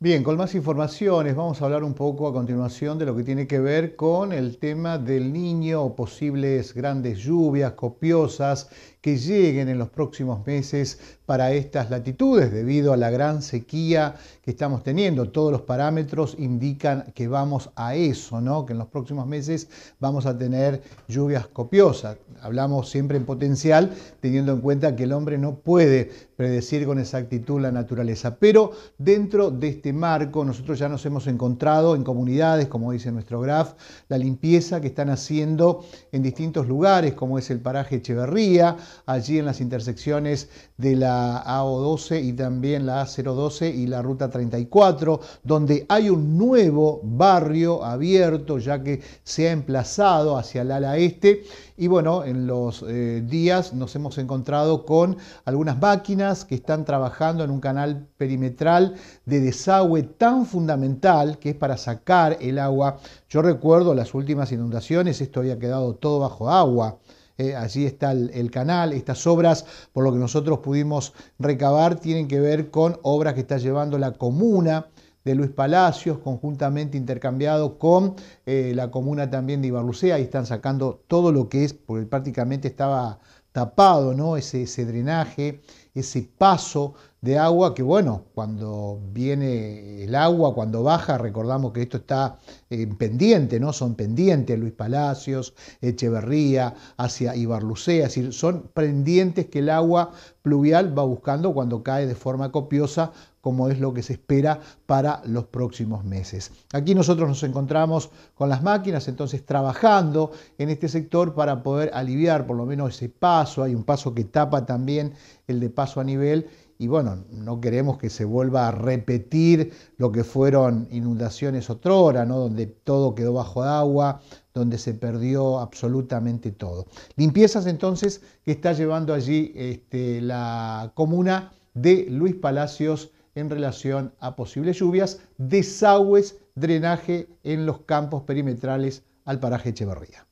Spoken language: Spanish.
Bien, con más informaciones vamos a hablar un poco a continuación de lo que tiene que ver con el tema del niño o posibles grandes lluvias copiosas que lleguen en los próximos meses para estas latitudes debido a la gran sequía que estamos teniendo. Todos los parámetros indican que vamos a eso, ¿no? Que en los próximos meses vamos a tener lluvias copiosas. Hablamos siempre en potencial teniendo en cuenta que el hombre no puede predecir con exactitud la naturaleza, pero dentro de este este marco, nosotros ya nos hemos encontrado en comunidades, como dice nuestro graf, la limpieza que están haciendo en distintos lugares, como es el paraje Echeverría, allí en las intersecciones de la AO12 y también la A012 y la Ruta 34, donde hay un nuevo barrio abierto, ya que se ha emplazado hacia el ala este y bueno, en los eh, días nos hemos encontrado con algunas máquinas que están trabajando en un canal perimetral de desagüe tan fundamental que es para sacar el agua. Yo recuerdo las últimas inundaciones, esto había quedado todo bajo agua. Eh, allí está el, canal. Estas obras, por lo que nosotros pudimos recabar, tienen que ver con obras que está llevando la comuna de Luis Palacios, conjuntamente intercambiado con eh, la comuna también de Ibarlucea. y están sacando todo lo que es, porque prácticamente estaba tapado, ¿no? ese drenaje, ese paso de agua que bueno, cuando viene el agua, cuando baja, recordamos que esto está en eh, pendiente, ¿no? Son pendientes Luis Palacios, Echeverría, hacia Ibarlucea, es decir, son pendientes que el agua pluvial va buscando cuando cae de forma copiosa, como es lo que se espera para los próximos meses. Aquí nosotros nos encontramos con las máquinas, entonces trabajando en este sector para poder aliviar por lo menos ese paso, hay un paso que tapa también el de paso a nivel y bueno, no queremos que se vuelva a repetir lo que fueron inundaciones otrora, ¿no? donde todo quedó bajo agua, donde se perdió absolutamente todo. Limpiezas entonces que está llevando allí este, la comuna de Luis Palacios en relación a posibles lluvias, desagües, drenaje en los campos perimetrales al paraje Echeverría.